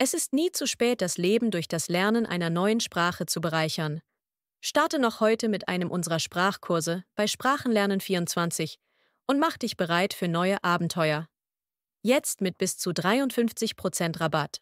Es ist nie zu spät, das Leben durch das Lernen einer neuen Sprache zu bereichern. Starte noch heute mit einem unserer Sprachkurse bei Sprachenlernen24 und mach dich bereit für neue Abenteuer. Jetzt mit bis zu 53% Rabatt.